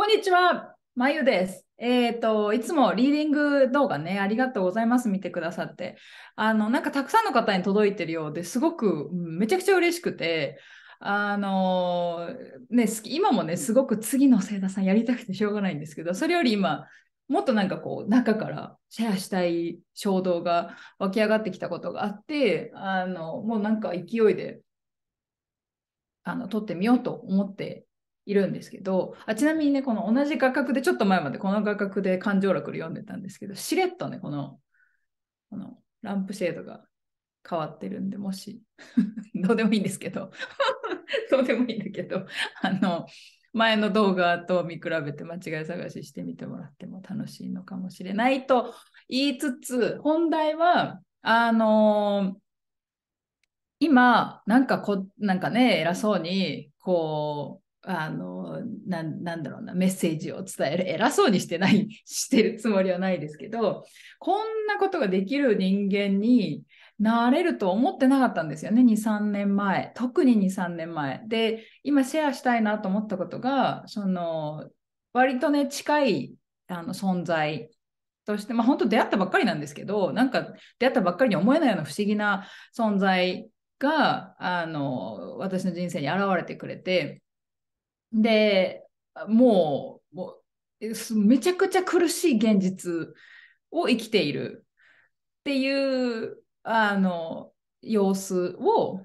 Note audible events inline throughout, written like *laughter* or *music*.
こんにちは、まゆです。えっ、ー、と、いつもリーディング動画ね、ありがとうございます、見てくださって。あの、なんかたくさんの方に届いてるようですごく、めちゃくちゃ嬉しくて、あのー、ね、好き、今もね、すごく次の聖田さんやりたくてしょうがないんですけど、それより今、もっとなんかこう、中からシェアしたい衝動が湧き上がってきたことがあって、あの、もうなんか勢いで、あの、撮ってみようと思っているんですけどあちなみにねこの同じ画角でちょっと前までこの画角で感情楽で読んでたんですけどしれっとねこのこのランプシェードが変わってるんでもし *laughs* どうでもいいんですけど *laughs* どうでもいいんだけどあの前の動画と見比べて間違い探ししてみてもらっても楽しいのかもしれないと言いつつ本題はあのー、今なんかこなんかね偉そうにこうあのななんだろうなメッセージを伝える偉そうにしてないしてるつもりはないですけどこんなことができる人間になれると思ってなかったんですよね23年前特に23年前で今シェアしたいなと思ったことがその割とね近いあの存在としてまあ本当出会ったばっかりなんですけどなんか出会ったばっかりに思えないような不思議な存在があの私の人生に現れてくれてで、もう、もうめちゃくちゃ苦しい現実を生きているっていうあの様子を、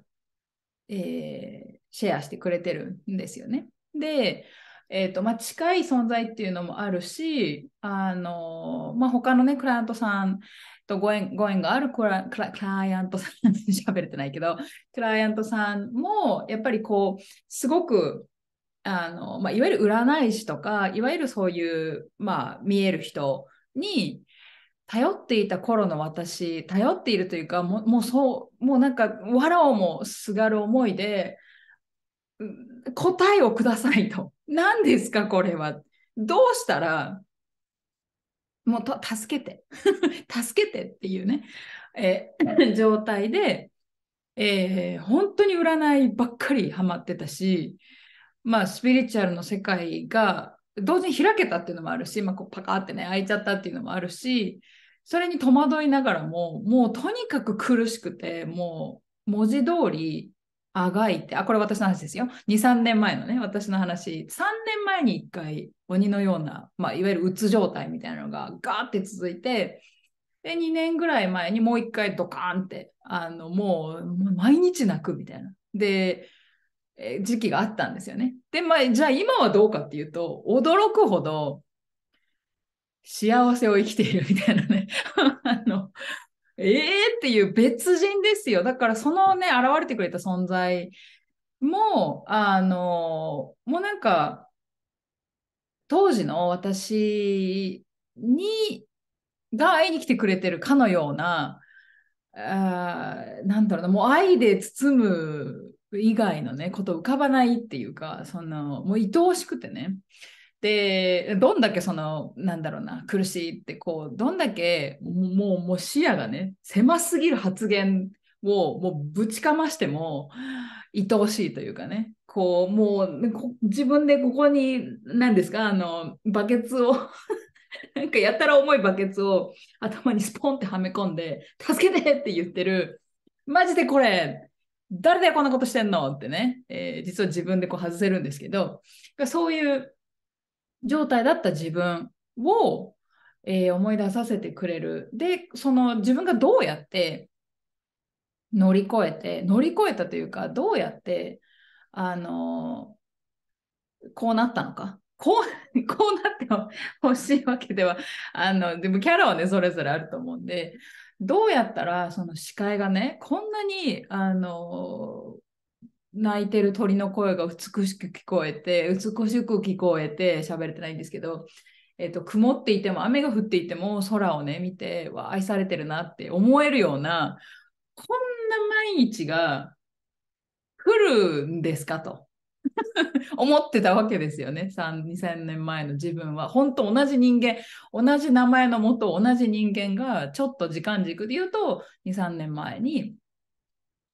えー、シェアしてくれてるんですよね。で、えーとまあ、近い存在っていうのもあるし、あのまあ、他のね、クライアントさんとご縁ご縁があるクライアントさん、*laughs* 喋れてないけど、クライアントさんもやっぱりこう、すごくあの、まあ、いわゆる占い師とかいわゆるそういう、まあ、見える人に頼っていた頃の私頼っているというかももうそうもうなんかわらをもすがる思いで答えをくださいと何ですかこれはどうしたらもう助けて *laughs* 助けてっていうね、え状態で、えー、本当に占いばっかりハマってたしまあ、スピリチュアルの世界が同時に開けたっていうのもあるし、まあ、こうパカってね開いちゃったっていうのもあるしそれに戸惑いながらももうとにかく苦しくてもう文字通りあがいてあこれ私の話ですよ23年前のね私の話3年前に1回鬼のような、まあ、いわゆるうつ状態みたいなのがガーって続いてで2年ぐらい前にもう1回ドカーンってあのもう毎日泣くみたいな。で時期があったんですよね。で、まあ、じゃあ今はどうかっていうと、驚くほど幸せを生きているみたいなね。*laughs* あの、ええー、っていう別人ですよ。だからそのね、現れてくれた存在も、あの、もうなんか、当時の私に、が会いに来てくれてるかのような、あなんだろうな、もう愛で包む以外のねこと浮かばないっていうかそのもう愛おしくてねでどんだけそのなんだろうな苦しいってこうどんだけもうもう視野がね狭すぎる発言をもうぶちかましても愛おしいというかねこうもう自分でここに何ですかあのバケツを *laughs* なんかやたら重いバケツを頭にスポンってはめ込んで「助けて!」って言ってるマジでこれ誰でこんなことしてんのってね、えー、実は自分でこう外せるんですけど、そういう状態だった自分を、えー、思い出させてくれる。で、その自分がどうやって乗り越えて、乗り越えたというか、どうやって、あのー、こうなったのか。こう、*laughs* こうなってほしいわけでは、あの、でもキャラはね、それぞれあると思うんで、どうやったらその視界がねこんなにあの泣いてる鳥の声が美しく聞こえて美しく聞こえて喋れてないんですけど、えーと、曇っていても雨が降っていても空をね見ては愛されてるなって思えるようなこんな毎日が来るんですかと。*laughs* 思ってたわけですよね2000年前の自分は本当同じ人間同じ名前のもと同じ人間がちょっと時間軸で言うと23年前に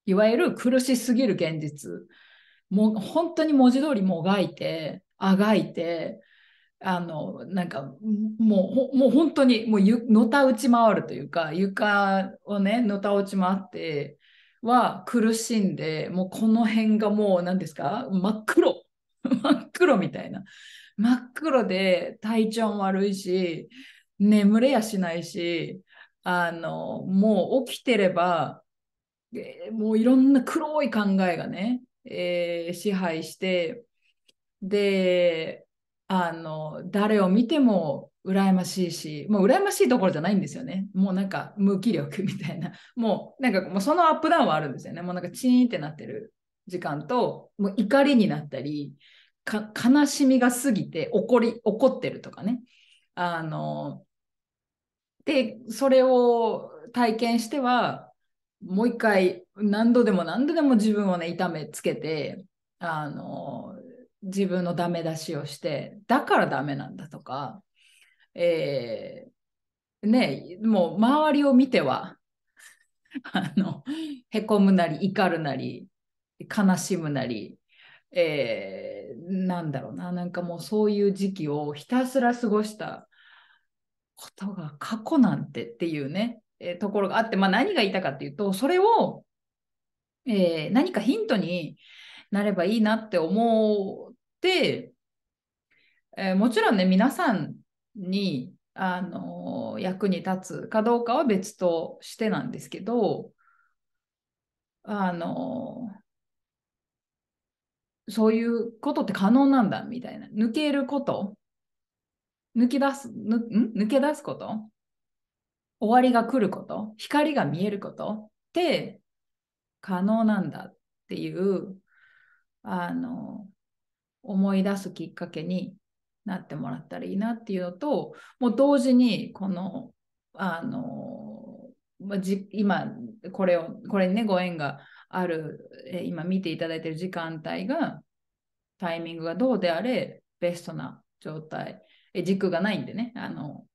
いわゆる苦しすぎる現実もう本当に文字通りもがいてあがいてあのなんかもうもう本当にもうのたうち回るというか床をねのたうち回っては苦しんで、もうこの辺がもう何ですか真っ黒。*laughs* 真っ黒みたいな。真っ黒で体調悪いし、眠れやしないし、あの、もう起きてれば、もういろんな黒い考えがね、えー、支配して、で、あの誰を見ても羨ましいしもう羨ましいどころじゃないんですよねもうなんか無気力みたいな *laughs* もうなんかもうそのアップダウンはあるんですよねもうなんかチーンってなってる時間ともう怒りになったり悲しみが過ぎて怒り怒ってるとかねあのでそれを体験してはもう一回何度でも何度でも自分をね痛めつけてあの自分のダメ出しをしてだからダメなんだとか、えー、ねもう周りを見ては *laughs* あのへこむなり怒るなり悲しむなり、えー、なんだろうななんかもうそういう時期をひたすら過ごしたことが過去なんてっていうね、えー、ところがあって、まあ、何が言いたかっていうとそれを、えー、何かヒントになればいいなって思うで、えー、もちろんね皆さんにあの役に立つかどうかは別としてなんですけどあのそういうことって可能なんだみたいな抜けること抜き出すん抜け出すこと終わりが来ること光が見えることって可能なんだっていうあの思い出すきっかけになってもらったらいいなっていうのともう同時にこのあの、まあ、今これをこれにねご縁がある今見ていただいてる時間帯がタイミングがどうであれベストな状態軸がないんでねあの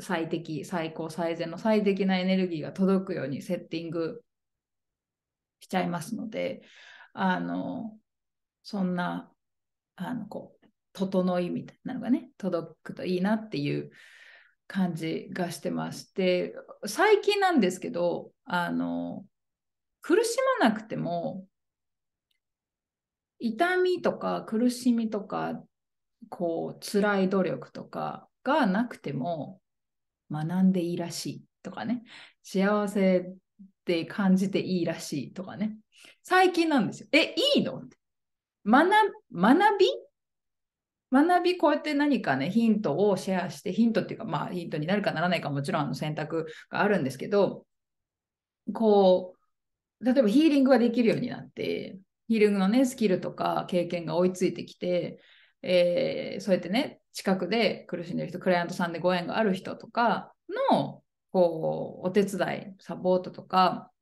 最適最高最善の最適なエネルギーが届くようにセッティングしちゃいますのであのそんなあのこう整いみたいなのがね届くといいなっていう感じがしてまして最近なんですけどあの苦しまなくても痛みとか苦しみとかこう辛い努力とかがなくても学んでいいらしいとかね幸せって感じていいらしいとかね最近なんですよえいいのって学学び学び、こうやって何かね、ヒントをシェアして、ヒントっていうか、まあ、ヒントになるかならないかもちろんの選択があるんですけど、こう、例えばヒーリングができるようになって、ヒーリングのね、スキルとか経験が追いついてきて、えー、そうやってね、近くで苦しんでる人、クライアントさんでご縁がある人とかの、こう、お手伝い、サポートとか、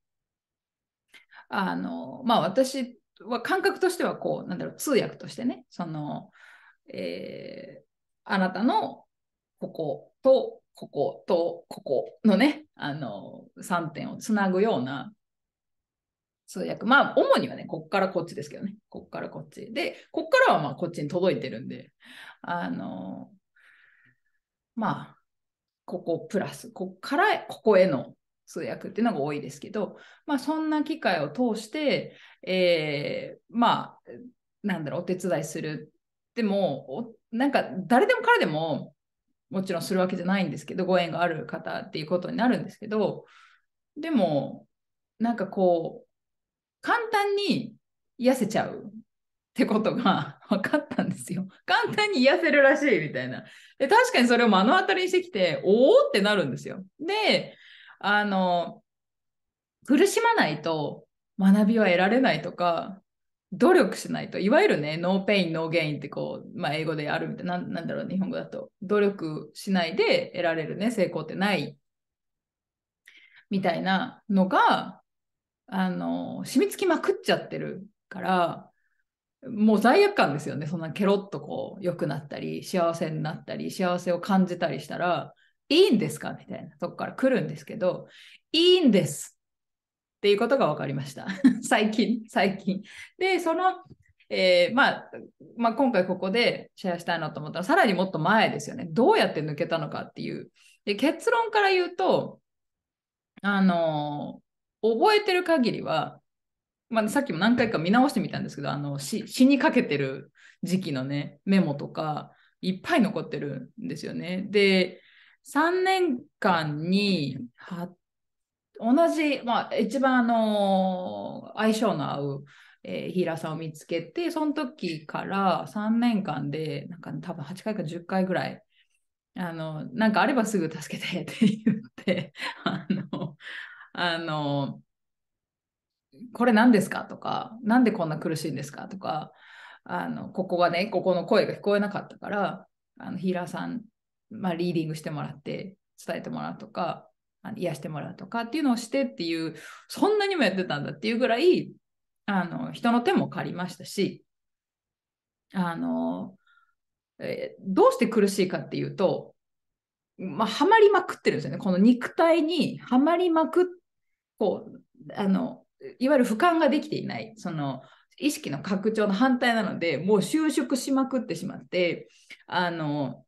あの、まあ私は感覚としてはこうなんだろう通訳としてねその、えー、あなたのこことこことここのねあの3点をつなぐような通訳まあ主にはねこっからこっちですけどねこっからこっちでこっからはまあこっちに届いてるんであのまあここプラスこっからここへの通訳っていうのが多いですけど、まあ、そんな機会を通して、えー、まあなんだろうお手伝いするでもなんか誰でも彼でももちろんするわけじゃないんですけどご縁がある方っていうことになるんですけどでもなんかこう簡単に癒せちゃうってことが *laughs* 分かったんですよ。簡単に癒せるらしいみたいな。で確かにそれを目の当たりにしてきて、おおってなるんですよ。で、あの、苦しまないと学びは得られないとか、努力しないと、いわゆるね、ノーペイン、ノーゲインってこう、まあ、英語であるみたいな、なんだろう、日本語だと、努力しないで得られるね、成功ってないみたいなのが、あの、染みつきまくっちゃってるから、もう罪悪感ですよね。そんなケロッとこう良くなったり、幸せになったり、幸せを感じたりしたら、いいんですかみたいなとこから来るんですけど、いいんですっていうことが分かりました。*laughs* 最近、最近。で、その、えー、まあ、まあ、今回ここでシェアしたいなと思ったら、さらにもっと前ですよね。どうやって抜けたのかっていう。で、結論から言うと、あのー、覚えてる限りは、まあ、さっきも何回か見直してみたんですけど、あの死にかけてる時期のね、メモとか、いっぱい残ってるんですよね。で、3年間に同じ、まあ、一番、あのー、相性の合う、えー、ヒーラーさんを見つけてその時から3年間でなんか、多分8回か10回ぐらいあのなんかあればすぐ助けて *laughs* って言ってあのあのこれ何ですかとかなんでこんな苦しいんですかとかあのここはねここの声が聞こえなかったからあのヒーラーさんまあ、リーディングしてもらって伝えてもらうとかあの癒してもらうとかっていうのをしてっていうそんなにもやってたんだっていうぐらいあの人の手も借りましたしあの、えー、どうして苦しいかっていうと、まあ、はまりまくってるんですよねこの肉体にはまりまくこうあのいわゆる俯瞰ができていないその意識の拡張の反対なのでもう収縮しまくってしまってあの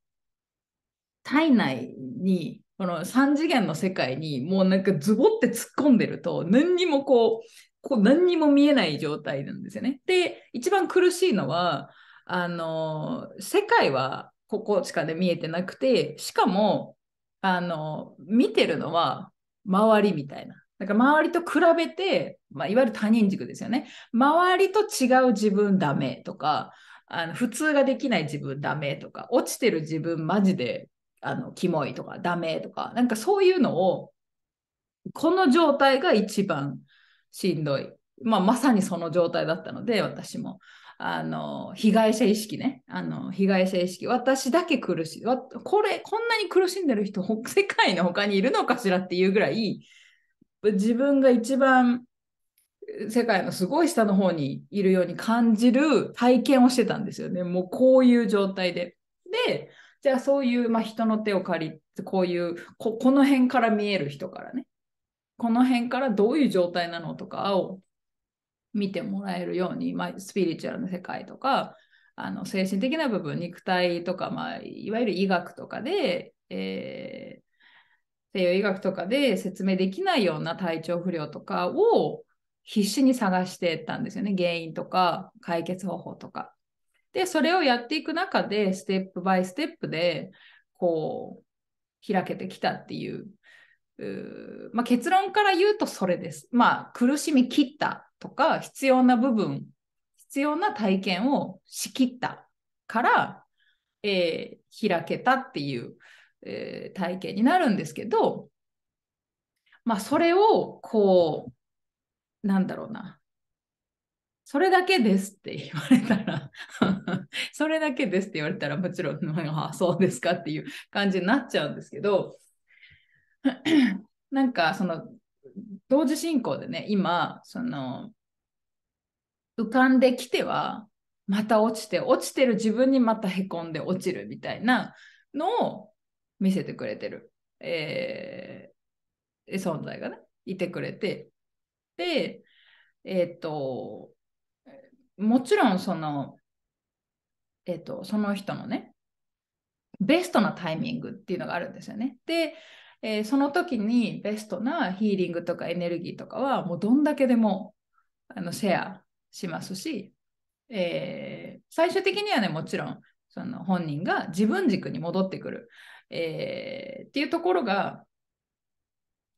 体内にこの3次元の世界にもうなんかズボって突っ込んでると何にもこうこう何にも見えない状態なんですよね。で一番苦しいのはあの世界はここしかで見えてなくてしかもあの見てるのは周りみたいな。だから周りと比べて、まあ、いわゆる他人軸ですよね。周りと違う自分ダメとかあの普通ができない自分ダメとか落ちてる自分マジであのキモいとかダメとかなんかそういうのをこの状態が一番しんどい、まあ、まさにその状態だったので私もあの被害者意識ねあの被害者意識私だけ苦しいこれこんなに苦しんでる人世界の他にいるのかしらっていうぐらい自分が一番世界のすごい下の方にいるように感じる体験をしてたんですよねもうこういう状態で。でじゃあそういう、まあ、人の手を借りてこういうここの辺から見える人からねこの辺からどういう状態なのとかを見てもらえるように、まあ、スピリチュアルの世界とかあの精神的な部分肉体とか、まあ、いわゆる医学とかで、えー、西洋医学とかで説明できないような体調不良とかを必死に探してたんですよね原因とか解決方法とか。で、それをやっていく中で、ステップバイステップで、こう、開けてきたっていうまあ、結論から言うとそれです。まあ、苦しみ切ったとか、必要な部分、必要な体験をしきったから、えー、開けたっていう、えー、体験になるんですけど、まあ、それを、こう、なんだろうな、それだけですって言われたらそれだけですって言われたら、*laughs* もちろん、ああ、そうですかっていう感じになっちゃうんですけど、*clears throat* なんかその、同時進行でね、今、その、浮かんできては、また落ちて、落ちてる自分にまたへこんで落ちるみたいなのを見せてくれてる、えー、存在がね、いてくれて、で、えっ、ー、と、もちろんその、えっ、と、その人のね、ベストなタイミングっていうのがあるんですよね。で、えー、その時にベストなヒーリングとかエネルギーとかはもうどんだけでもあのシェアしますし、えー、最終的にはねもちろんその本人が自分軸に戻ってくる、えー、っていうところが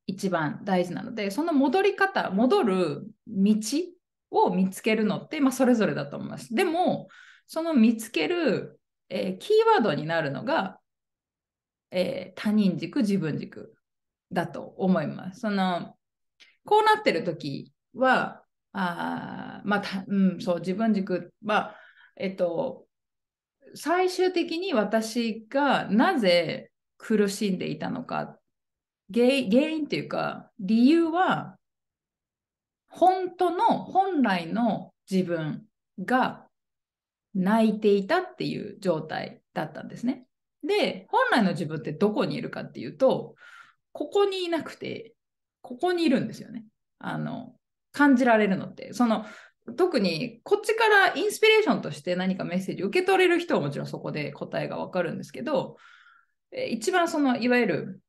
一番大事なのでその戻り方戻る道を見つけるのって、まあ、それぞれだと思います。でも、その見つける、えー、キーワードになるのが、えー、他人軸、自分軸だと思います。そのこうなってる時は、あまあうん、そう自分軸は、えっと、最終的に私がなぜ苦しんでいたのか原因というか理由は本当の本来の自分が泣いていたっていう状態だったんですね。で、本来の自分ってどこにいるかっていうと、ここにいなくて、ここにいるんですよね。あの、感じられるのって。その、特にこっちからインスピレーションとして何かメッセージ受け取れる人はもちろんそこで答えがわかるんですけど、一番その、いわゆる、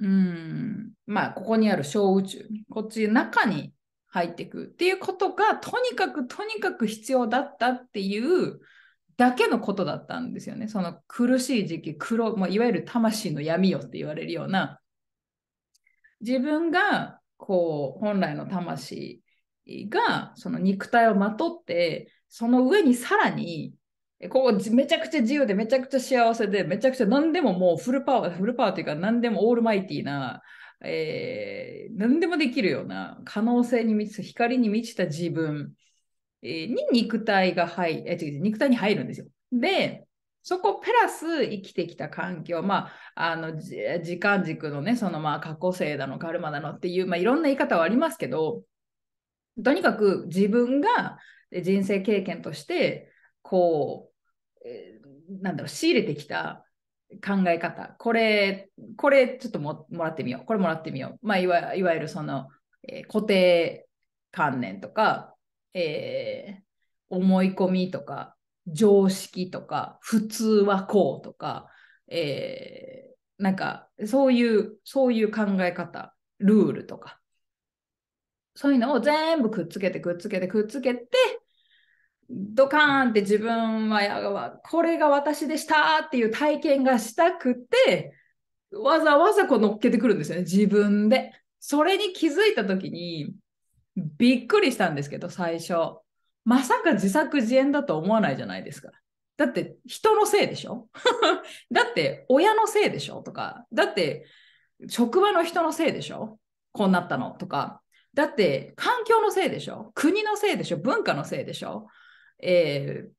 うん、まあ、ここにある小宇宙、こっち中に入っていくっていうことがとにかくとにかく必要だったっていうだけのことだったんですよね。その苦しい時期黒、まあ、いわゆる魂の闇よって言われるような自分がこう本来の魂がその肉体をまとってその上にさらにこうめちゃくちゃ自由でめちゃくちゃ幸せでめちゃくちゃ何でももうフルパワーフルパワーというか何でもオールマイティーなえー、何でもできるような可能性に満ちた光に満ちた自分、えに肉体が入え肉体に入るんですよ。で、そこプラス生きてきた環境、まあ、あの時間軸のね、そのまあ過去性だの、カルマだのっていう、まあ、いろんな言い方はありますけど、とにかく自分が人生経験として、こう、えー、なんだろう、仕入れてきた考え方、これ、これちょっともらってみよう、これもらってみよう。まあ、いわいわゆるその、えー、固定観念とか、えー、思い込みとか、常識とか、普通はこうとか、えー、なんかそういう、そういう考え方、ルールとか、そういうのを全部くっつけてくっつけてくっつけて、ドカーンって自分はこれが私でしたっていう体験がしたくてわざわざこう乗っけてくるんですよね自分で。それに気づいた時にびっくりしたんですけど最初まさか自作自演だと思わないじゃないですか。だって人のせいでしょ *laughs* だって親のせいでしょとかだって職場の人のせいでしょこうなったのとかだって環境のせいでしょ国のせいでしょ文化のせいでしょえー、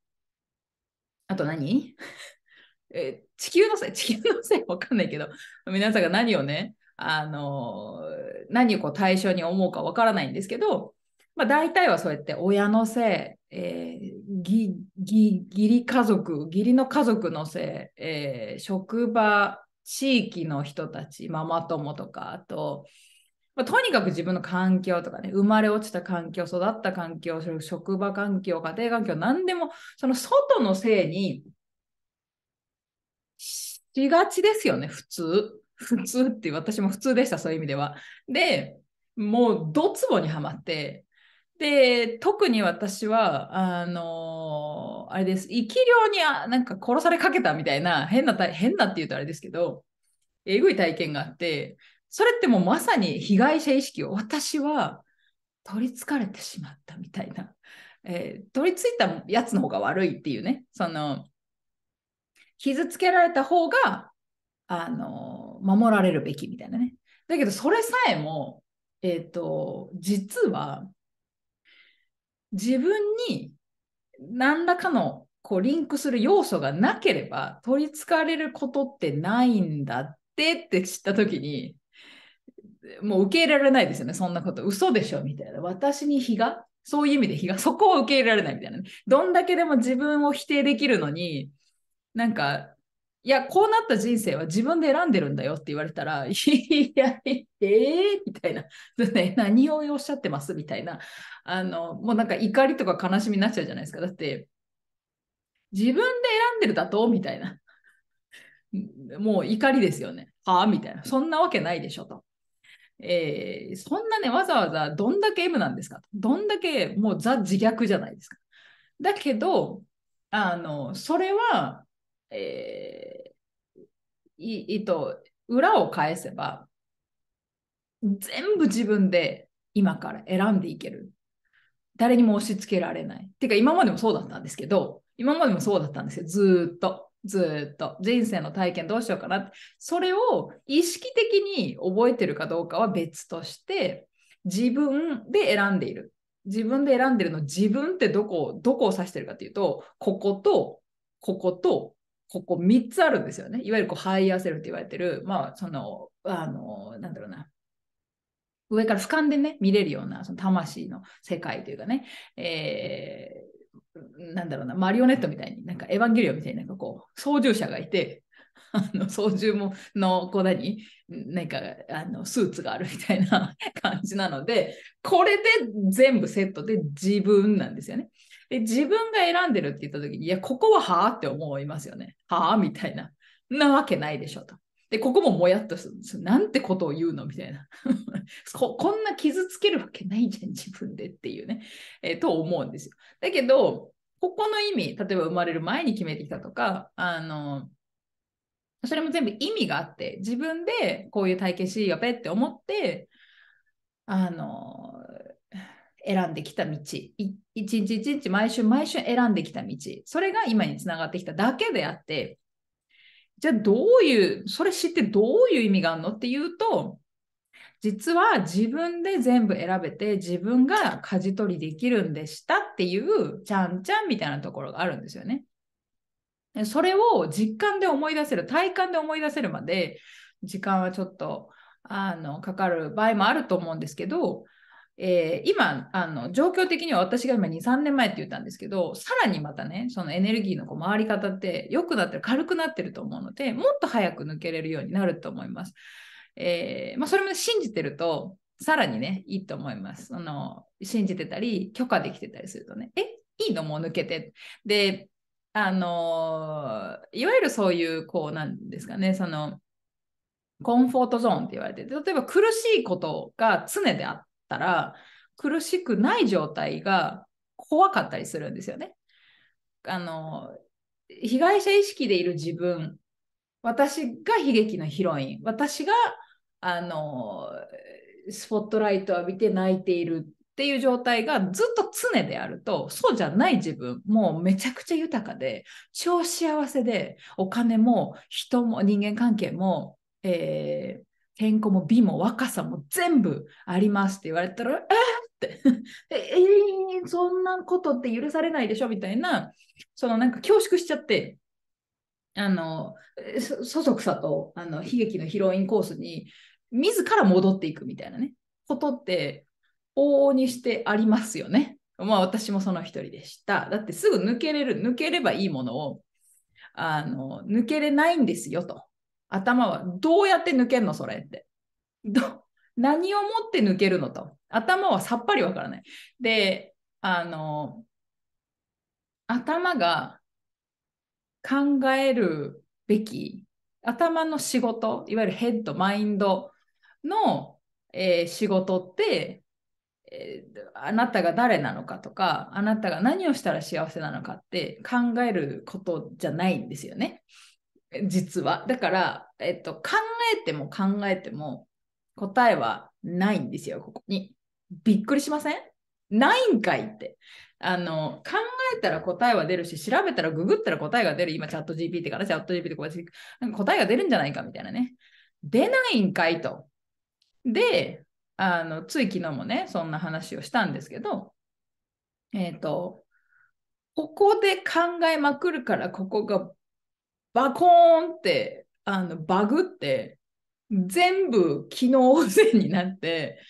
あと何 *laughs* えー、地球のせい、地球のせいわかんないけど、皆さんが何をね、あのー、何をこう対象に思うかわからないんですけど、まあ、大体はそうやって親のせい、えー、ぎぎ義理家族、義理の家族のせい、えー、職場、地域の人たち、ママ友とか、あと、まあ、とにかく自分の環境とかね、生まれ落ちた環境、育った環境、職場環境、家庭環境、何でも、その外のせいにしがちですよね、普通。普通って私も普通でした、そういう意味では。で、もうどつぼにはまって、で、特に私は、あのー、あれです、生き量にあなんか殺されかけたみたいな、変な、変なって言うとあれですけど、えぐい体験があって、それってもうまさに被害者意識を私は取りつかれてしまったみたいな、えー、取りついたやつの方が悪いっていうねその傷つけられた方があの守られるべきみたいなねだけどそれさえもえっ、ー、と実は自分に何らかのこうリンクする要素がなければ取りつかれることってないんだってって知った時にもう受け入れられないですよね、そんなこと。嘘でしょみたいな。私に日がそういう意味で日がそこを受け入れられないみたいな、ね。どんだけでも自分を否定できるのに、なんか、いや、こうなった人生は自分で選んでるんだよって言われたら、いや、えー、みたいな、ね、何をおっしゃってますみたいな、あの、もうなんか怒りとか悲しみになっちゃうじゃないですか。だって、自分で選んでるだとみたいな。もう怒りですよね。はあみたいな。そんなわけないでしょと。えー、そんなね、わざわざどんだけ M なんですかどんだけもうザ自虐じゃないですか。だけど、あの、それは、えー、い、いと、裏を返せば、全部自分で今から選んでいける。誰にも押し付けられない。てか、今までもそうだったんですけど、今までもそうだったんですよ、ずっと。ずっと人生の体験どうしようかなってそれを意識的に覚えてるかどうかは別として自分で選んでいる自分で選んでるの自分ってどこどこを指してるかっていうとこことこことここ3つあるんですよねいわゆるこうハイヤーセルって言われてるまあそのあのなんだろうな上から俯瞰でね見れるようなその魂の世界というかね、えーなんだろうな、マリオネットみたいに、なんかエヴァンゲリオンみたいになんかこう、操縦者がいて、あの操縦ものこう何なんかあのスーツがあるみたいな *laughs* 感じなのでこれで全部セットで自分なんですよね。で自分が選んでるって言った時にいやここははあって思いますよね。はあみたいな。なわけないでしょと。で、ここももやっとするんですよ。なんてことを言うのみたいな *laughs* こ。こんな傷つけるわけないじゃん、自分でっていうね、えー、と思うんですよ。だけど、ここの意味、例えば生まれる前に決めてきたとか、あの、それも全部意味があって、自分でこういう体験しようべって思って、あの、選んできた道、一日一日毎週毎週選んできた道、それが今につながってきただけであって、じゃあどういう、それ知ってどういう意味があるのっていうと、実は自分で全部選べて自分が舵取りできるんでしたっていうちゃんちゃんみたいなところがあるんですよね。それを実感で思い出せる体感で思い出せるまで時間はちょっとあのかかる場合もあると思うんですけどえー、今あの、状況的には私が今2、3年前って言ったんですけど、さらにまたね、そのエネルギーのこう回り方って良くなってる、軽くなってると思うので、もっと早く抜けれるようになると思います。えー、まあ、それも、信じてると、さらにね、いいと思います。あの信じてたり、許可できてたりするとね、えいいのもう抜けて。で、あのいわゆるそういう、こう、なんですかね、その、コンフォートゾーンって言われてて、例えば苦しいことが常であっったら苦しくない状態が怖かったりするんですよね。あの被害者意識でいる自分私が悲劇のヒロイン私があのスポットライトを浴びて泣いているっていう状態がずっと常であるとそうじゃない自分もうめちゃくちゃ豊かで超幸せでお金も人も人間関係も、えー、健康も美も若さも全部ありますって言われたら、えー、って *laughs* えー、そんなことって許されないでしょみたいな、そのなんか恐縮しちゃって、あの、そそくさとあの悲劇のヒロインコースに自ら戻っていくみたいなね、ことって往々にしてありますよね。まあ私もその一人でした。だってすぐ抜けれる、抜ければいいものを、あの、抜けれないんですよと。頭はどうやって抜けんのそれってど何をもって抜けるのと頭はさっぱりわからないであの頭が考えるべき頭の仕事いわゆるヘッドマインドの、えー、仕事って、えー、あなたが誰なのかとかあなたが何をしたら幸せなのかって考えることじゃないんですよね。実は。だから、えっと、考えても考えても答えはないんですよ、ここに。びっくりしませんないんかいって。あの考えたら答えは出るし、調べたらググったら答えが出る。今、チャット GPT からチャット GPT こう答えが出るんじゃないかみたいなね。出ないんかいと。で、あのつい昨日もね、そんな話をしたんですけど、えっ、ー、と、ここで考えまくるから、ここがバコーンってあのバグって全部機能汚染になって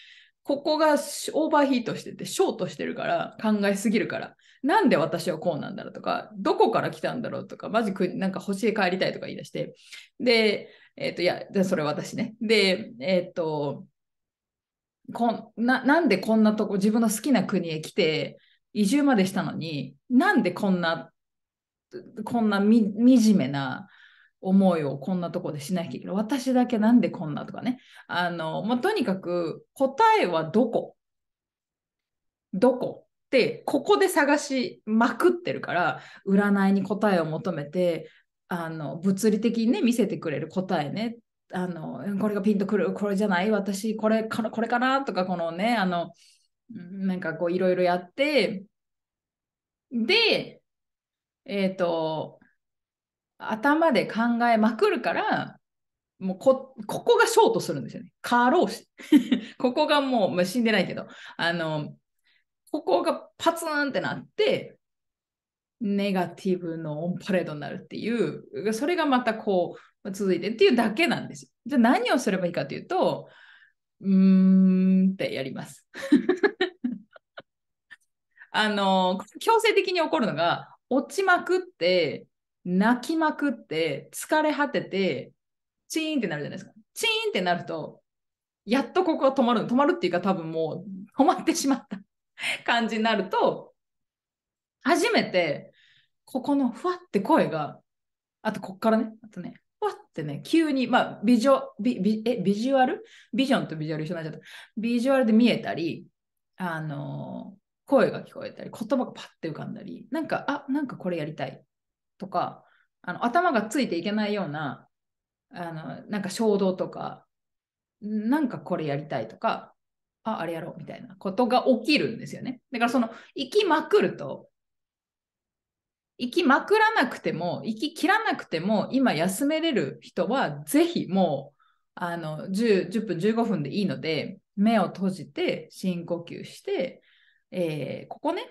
ここがオーバーヒートしててショートしてるから考えすぎるからなんで私はこうなんだろうとかどこから来たんだろうとかマジくなんか星へ帰りたいとか言い出してでえっ、ー、といやそれ私ねでえっ、ー、とこんななんでこんなとこ自分の好きな国へ来て移住までしたのになんでこんなこんなみ惨めな思いをこんなとこでしなきゃいけない私だけなんでこんなとかねあの、まあ、とにかく答えはどこどこってここで探しまくってるから占いに答えを求めてあの物理的にね見せてくれる答えねあのこれがピンとくるこれじゃない私これかこれかなとかこのねあのなんかこういろいろやってでえっ、ー、と、頭で考えまくるから、もうこ、ここがショートするんですよね。過労死。*laughs* ここがもう、まあ、死んでないけど、あの、ここがパツンってなって、ネガティブのオンパレードになるっていう、それがまたこう続いてっていうだけなんですよ。じゃあ何をすればいいかというと、うーんってやります。*laughs* あの、強制的に起こるのが、落ちまくって、泣きまくって、疲れ果てて、チーンってなるじゃないですか。チーンってなると、やっとここが止まる、止まるっていうか多分もう止まってしまった感じになると、初めて、ここのふわって声が、あとこっからね、あとね、ふわってね、急に、まあ、ビジョ、ビ、ビ、え、ビジュアルビジョンとビジュアル一緒になっちゃった。ビジュアルで見えたり、あの声が聞こえたり、言葉がパッて浮かんだり、なんか、あ、なんかこれやりたいとか、あの頭がついていけないような、あの、なんか衝動とか、なんかこれやりたいとか、あ、あれやろうみたいなことが起きるんですよね。だからその、行きまくると、行きまくらなくても、行ききらなくても、今休めれる人は、ぜひもう、あの10、10分、15分でいいので、目を閉じて、深呼吸して、えー、ここね、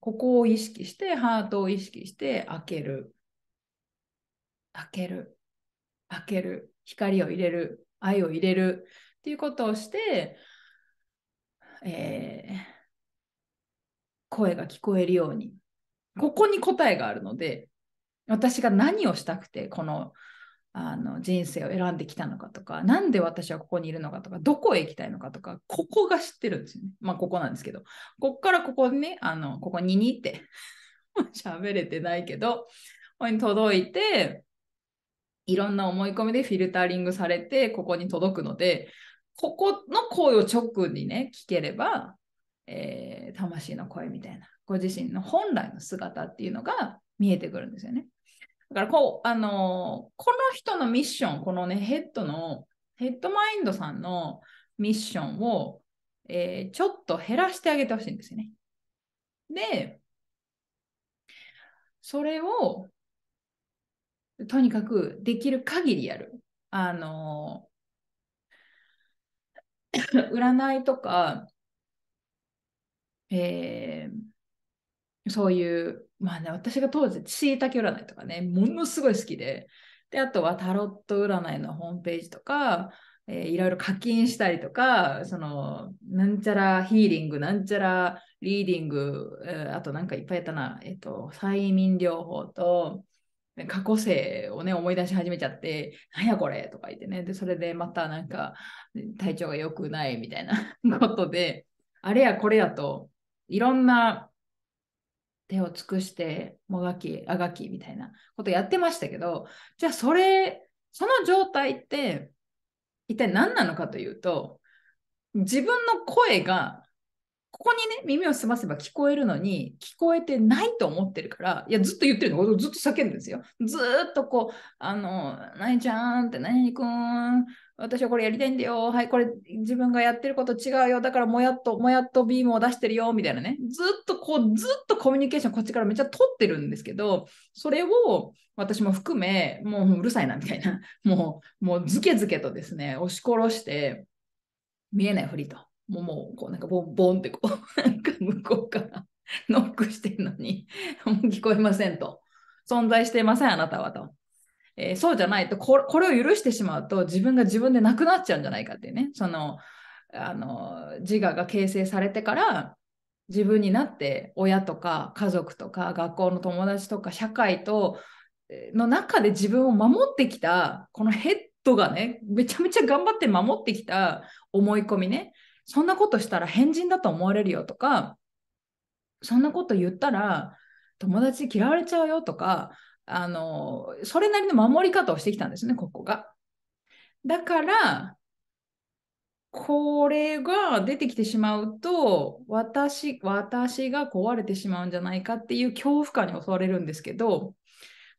ここを意識して、ハートを意識して、開ける。開ける。開ける。光を入れる。愛を入れる。っていうことをして、えー、声が聞こえるように。ここに答えがあるので、私が何をしたくて、このあの人生を選んできたのかとか、なんで私はここにいるのかとか、どこへ行きたいのかとか、ここが知ってるんですよね。まあ、ここなんですけど、こっからここにね、あの、ここににって *laughs* 喋れてないけど、ここに届いて、いろんな思い込みでフィルタリングされて、ここに届くので、ここの声を直にね、聞ければ、えー、魂の声みたいな、ご自身の本来の姿っていうのが見えてくるんですよね。だからこう、あのー、この人のミッション、このね、ヘッドの、ヘッドマインドさんのミッションを、えー、ちょっと減らしてあげてほしいんですよね。で、それを、とにかくできる限りやる。あのー、*coughs* 占いとか、えー、そういうまあね、私が当時、しいたけ占いとかね、ものすごい好きで、で、あとはタロット占いのホームページとか、えー、いろいろ課金したりとか、その、なんちゃらヒーリング、なんちゃらリーディング、えー、あとなんかいっぱいやったな、えっ、ー、と、催眠療法と、過去性をね、思い出し始めちゃって、なんやこれとか言ってね、で、それでまたなんか、体調が良くないみたいな *laughs* ことで、あれやこれやと、いろんな手を尽くしてもがきあがきみたいなことやってましたけどじゃあそれその状態って一体何なのかというと自分の声がここにね、耳を澄ませば聞こえるのに、聞こえてないと思ってるから、いや、ずっと言ってるの、ずっと叫んでるんですよ。ずっとこう、あの、なにちゃんってにくん、私はこれやりたいんだよ。はい、これ自分がやってること違うよ。だからもやっと、もやっとビームを出してるよ。みたいなね。ずっとこう、ずっとコミュニケーションこっちからめっちゃ取ってるんですけど、それを私も含め、もううるさいなみたいな、もう、もうずけずけとですね、押し殺して、見えないふりと。もうこうなんかボンボンってこう *laughs* なんか向こうからノックしてるのに *laughs* 聞こえませんと存在していませんあなたはと、えー、そうじゃないとこれを許してしまうと自分が自分でなくなっちゃうんじゃないかっていうねそのあの自我が形成されてから自分になって親とか家族とか学校の友達とか社会との中で自分を守ってきたこのヘッドがねめちゃめちゃ頑張って守ってきた思い込みねそんなことしたら変人だと思われるよとか、そんなこと言ったら友達嫌われちゃうよとか、あの、それなりの守り方をしてきたんですね、ここが。だから、これが出てきてしまうと、私、私が壊れてしまうんじゃないかっていう恐怖感に襲われるんですけど、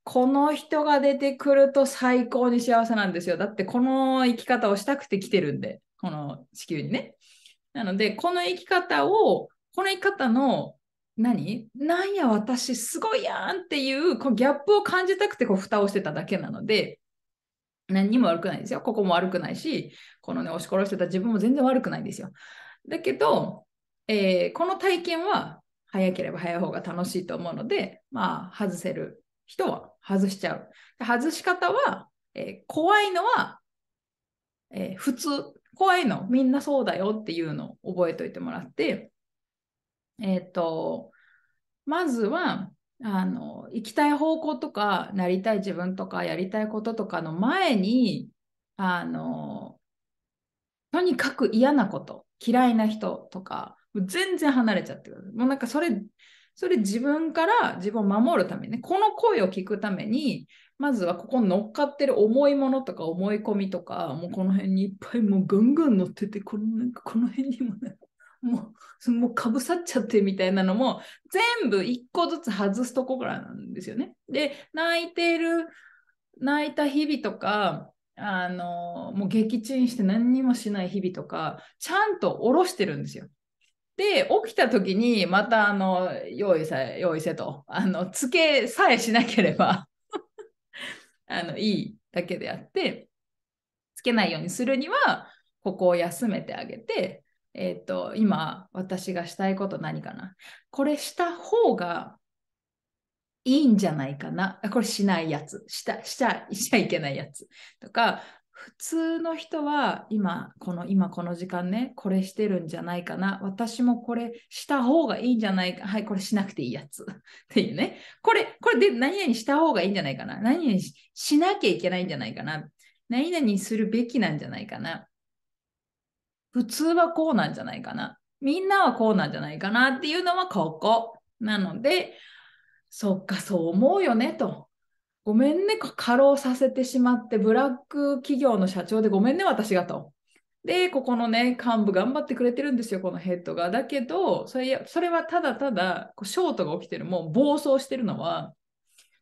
この人が出てくると最高に幸せなんですよ。だってこの生き方をしたくて来てるんで、この地球にね。なので、この生き方を、この生き方の何なんや私すごいやんっていうこうギャップを感じたくてこう蓋をしてただけなので何にも悪くないですよ。ここも悪くないし、このね、押し殺してた自分も全然悪くないんですよ。だけど、えー、この体験は早ければ早い方が楽しいと思うので、まあ、外せる人は外しちゃう。外し方は、えー、怖いのは、えー、普通怖いのみんなそうだよっていうのを覚えておいてもらってえっ、ー、とまずはあの行きたい方向とかなりたい自分とかやりたいこととかの前にあのとにかく嫌なこと嫌いな人とかもう全然離れちゃってる。もうなんかそれそれ自分から自分を守るためにねこの声を聞くためにまずはここに乗っかってる重いものとか思い込みとか、もうこの辺にいっぱいもうぐんぐん乗ってて、このなんかこの辺にもね、もう *laughs* もうかぶさっちゃってみたいなのも全部一個ずつ外すとこからなんですよね。で、泣いてる、泣いた日々とか、あの、もう撃沈して何にもしない日々とか、ちゃんと下ろしてるんですよ。で、起きた時にまたあの、用意さ、用意せと、あの、つけさえしなければ、あのいいだけであってつけないようにするにはここを休めてあげて、えっ、ー、と今私がしたいこと何かなこれした方がいいんじゃないかなこれしないやつしたしちゃいけないやつとか普通の人は今この今この時間ねこれしてるんじゃないかな私もこれした方がいいんじゃないかはいこれしなくていいやつ *laughs* っていうねこれこれで何々した方がいいんじゃないかな何々しなきゃいけないんじゃないかな何々するべきなんじゃないかな普通はこうなんじゃないかなみんなはこうなんじゃないかなっていうのはここなのでそっかそう思うよねとごめんね、過労させてしまって、ブラック企業の社長でごめんね、私がと。で、ここのね、幹部頑張ってくれてるんですよ、このヘッドが。だけど、それそれはただただ、こうショートが起きてる、もう暴走してるのは、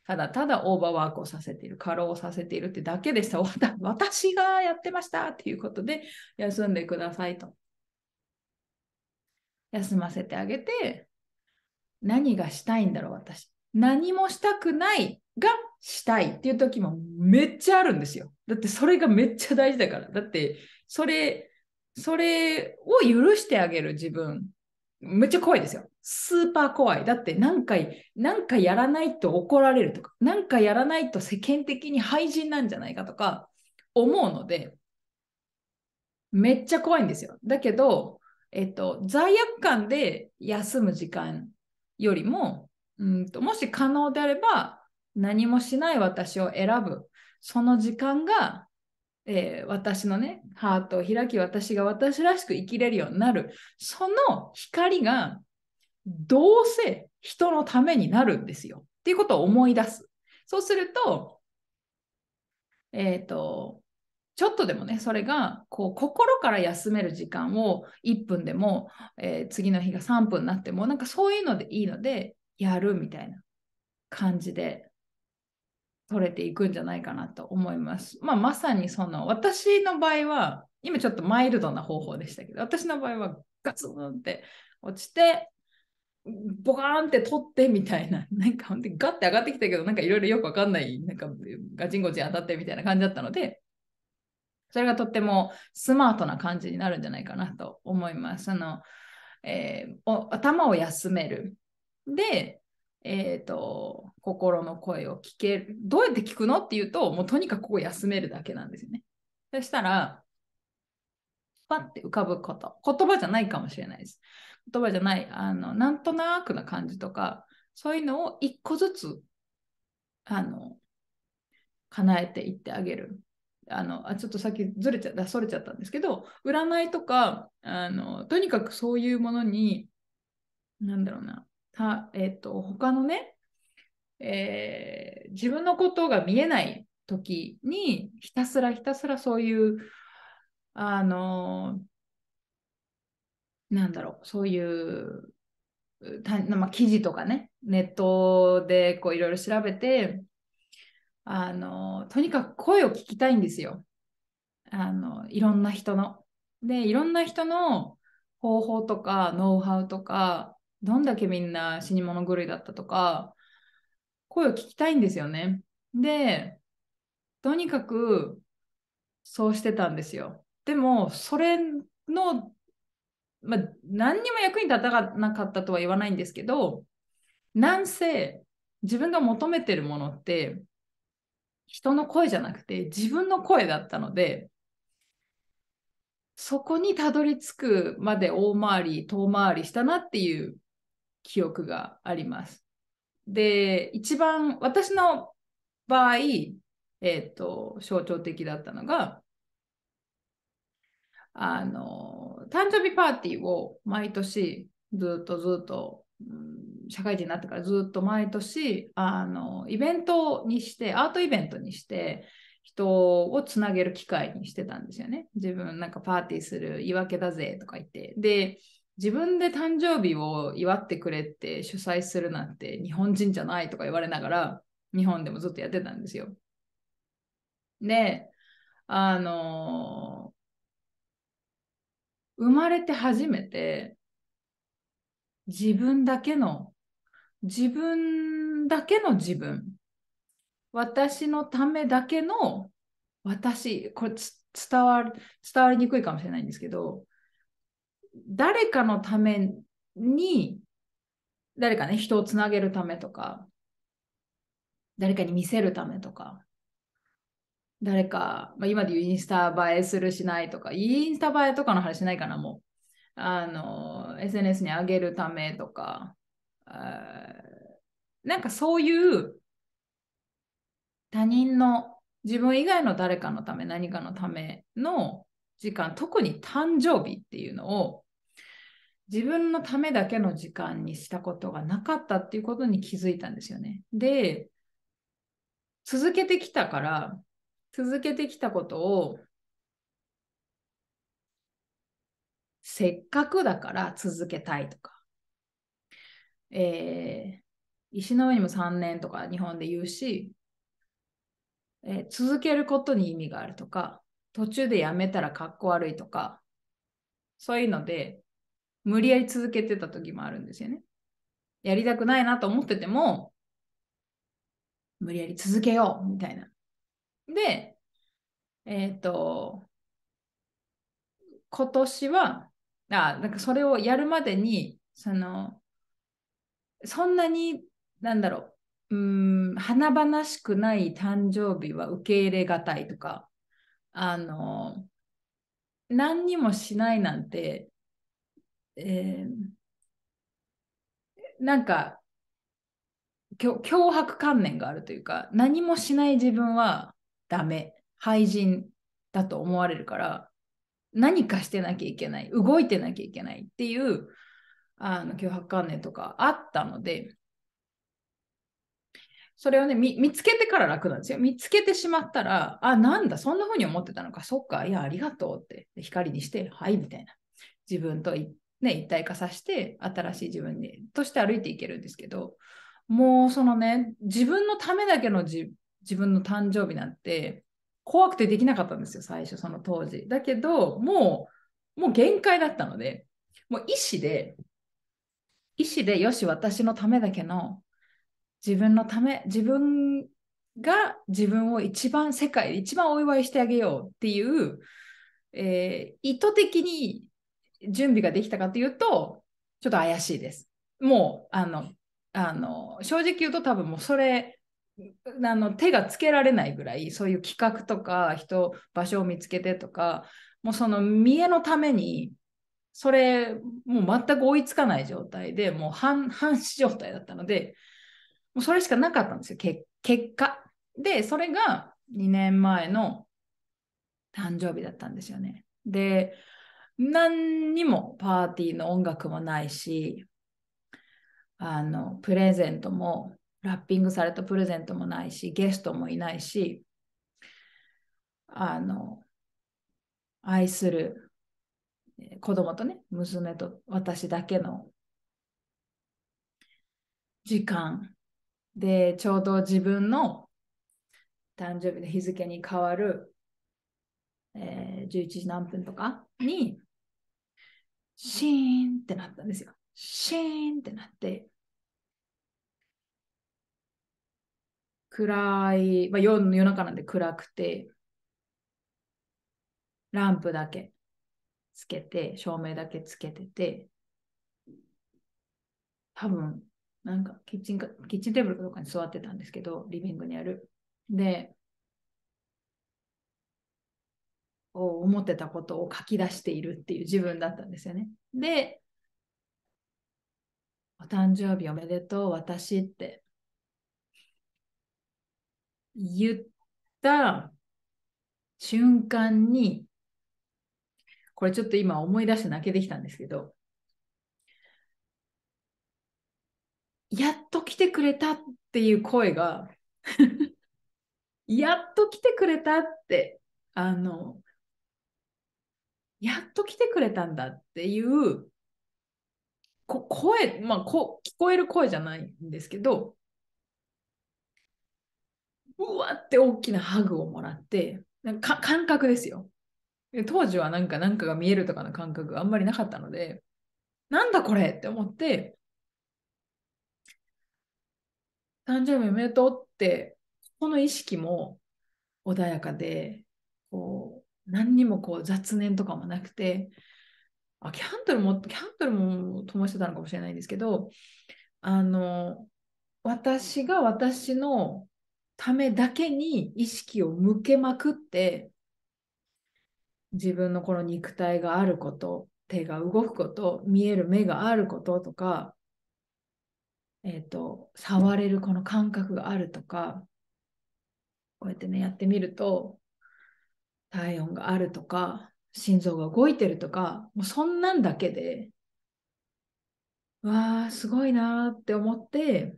ただただオーバーワークをさせている、過労をさせているってだけでした。*laughs* 私がやってましたっていうことで、休んでくださいと。休ませてあげて、何がしたいんだろう、私。何もしたくないがしたいっていう時もめっちゃあるんですよ。だってそれがめっちゃ大事だから。だってそれ、それを許してあげる自分。めっちゃ怖いですよ。スーパー怖い。だって何回、何回やらないと怒られるとか、何回やらないと世間的に廃人なんじゃないかとか思うので、めっちゃ怖いんですよ。だけど、えっと、罪悪感で休む時間よりも、うんともし可能であれば、何もしない私を選ぶその時間が、えー、私のねハートを開き私が私らしく生きれるようになるその光がどうせ人のためになるんですよっていうことを思い出すそうするとえっ、ー、とちょっとでもね、それがこう心から休める時間を1分でも、えー、次の日が3分になっても、なんかそういうのでいいので、やるみたいな感じで取れていくんじゃないかなと思います。まあ、まさにその私の場合は今ちょっとマイルドな方法でしたけど私の場合はガツンって落ちてボカーンって取ってみたいな、*laughs* なんかほんでガッて上がってきたけど、なんかいろいろよくわかんない、なんかガチンゴチン当たってみたいな感じだったので、それがとってもスマートな感じになるんじゃないかなと思います。あのえー、頭を休める。で、えーと、心の声を聞けるどうやって聞くのっていうともうとにかくここ休めるだけなんですよね。そしたらパッて浮かぶこと言葉じゃないかもしれないです。言葉じゃないあのなんとなくな感じとかそういうのを一個ずつあの叶えていってあげる。あのあちょっとさっきずれちゃったそれちゃったんですけど占いとかあのとにかくそういうものに何だろうなた、えっ、ー、と、他のね、えー、自分のことが見えない時に、ひたすらひたすらそういう、あのなんだろう、そういうた、まあ、記事とかね、ネットでこういろいろ調べて、あのとにかく声を聞きたいんですよ。あの、いろんな人の。で、いろんな人の方法とかノウハウとかどんだけみんな死に物狂いだったとか、声を聞きたいんですよね。で、とにかくそうしてたんですよ。でも、それの、まあ、何にも役に立たなかったとは言わないんですけど、なんせ自分が求めてるものって、人の声じゃなくて自分の声だったので、そこにたどり着くまで大回り、遠回りしたなっていう記憶があります。で、一番私の場合、えっ、ー、と、象徴的だったのが、あの、誕生日パーティーを毎年ずっとずっと、うん、社会人になってからずっと毎年、あの、イベントにして、アートイベントにして、人をつなげる機会にしてたんですよね。自分なんかパーティーする言い訳だぜとか言って。で、自分で誕生日を祝ってくれって主催するなんて日本人じゃないとか言われながら日本でもずっとやってたんですよ。で、あのー、生まれて初めて自分だけの自分だけの自分私のためだけの私これ伝わ伝わりにくいかもしれないんですけど誰かのために、誰かね、人をつなげるためとか、誰かに見せるためとか、誰か、まあ、今で言うインスタ映えするしないとか、インスタ映えとかの話ないかな、もう。あの、SNS に上げるためとか、なんかそういう他人の自分以外の誰かのため何かのための時間特に誕生日っていうのを自分のためだけの時間にしたことがなかったっていうことに気づいたんですよね。で、続けてきたから、続けてきたことを、せっかくだから続けたいとか、えー、石の上にも3年とか日本で言うし、えー、続けることに意味があるとか、途中でやめたらかっこ悪いとか、そういうので、無理やり続けてた時もあるんですよね。やりたくないなと思ってても、無理やり続けようみたいな。で、えっ、ー、と、今年は、あなんかそれをやるまでに、その、そんなに、なんだろう、うん、華々しくない誕生日は受け入れがたいとか、あの、何にもしないなんてえー、なんか脅迫観念があるというか何もしない自分はダメ廃人だと思われるから何かしてなきゃいけない動いてなきゃいけないっていうあの脅迫観念とかあったのでそれをね見つけてから楽なんですよ見つけてしまったらあなんだそんな風に思ってたのかそっかいやありがとうって光にしてはいみたいな自分とね、一体化させて新しい自分にとして歩いていけるんですけどもうそのね自分のためだけの自分の誕生日なんて怖くてできなかったんですよ最初その当時だけどもうもう限界だったのでもう意思で意思でよし私のためだけの自分のため自分が自分を一番世界で一番お祝いしてあげようっていう、えー、意図的に準備ができたかというと、ちょっと怪しいです。もう、あの、あの正直言うと多分もうそれあの手がつけられないぐらいそういう企画とか人場所を見つけてとかもうその見えのためにそれもう全く追いつかない状態でもう半死状態だったのでもうそれしかなかったんですよ結果でそれが2年前の誕生日だったんですよねで何にもパーティーの音楽もないし、あの、プレゼントも、ラッピングされたプレゼントもないし、ゲストもいないし、あの、愛する子供とね、娘と私だけの時間で、ちょうど自分の誕生日の日付に変わる、えー、11時何分とかにシーンってなったんですよ。シーンってなって、暗い、まあ、夜夜中なんで暗くて、ランプだけつけて、照明だけつけてて、多分、なんかキッチンか、キッチンテーブルとかに座ってたんですけど、リビングにある。で、思ってたことを書き出しているっていう自分だったんですよね。で、お誕生日おめでとう、私って言った瞬間に、これちょっと今思い出して泣けてきたんですけど、やっと来てくれたっていう声が *laughs* やっと来てくれたって、あの、やっと来てくれたんだっていうこ声、まあこ、聞こえる声じゃないんですけど、うわって大きなハグをもらって、なんか感覚ですよ。当時はなんか何かが見えるとかの感覚があんまりなかったので、なんだこれって思って、誕生日おめでとうって、ここの意識も穏やかで、こう、何にもこう雑念とかもなくて、あ、キャンドルも、キャンドルも灯してたのかもしれないんですけど、あの、私が私のためだけに意識を向けまくって、自分のこの肉体があること、手が動くこと、見える目があることとか、えっ、ー、と、触れるこの感覚があるとか、こうやってね、やってみると、体温があるとか、心臓が動いてるとか、もうそんなんだけで、わあ、すごいなって思って、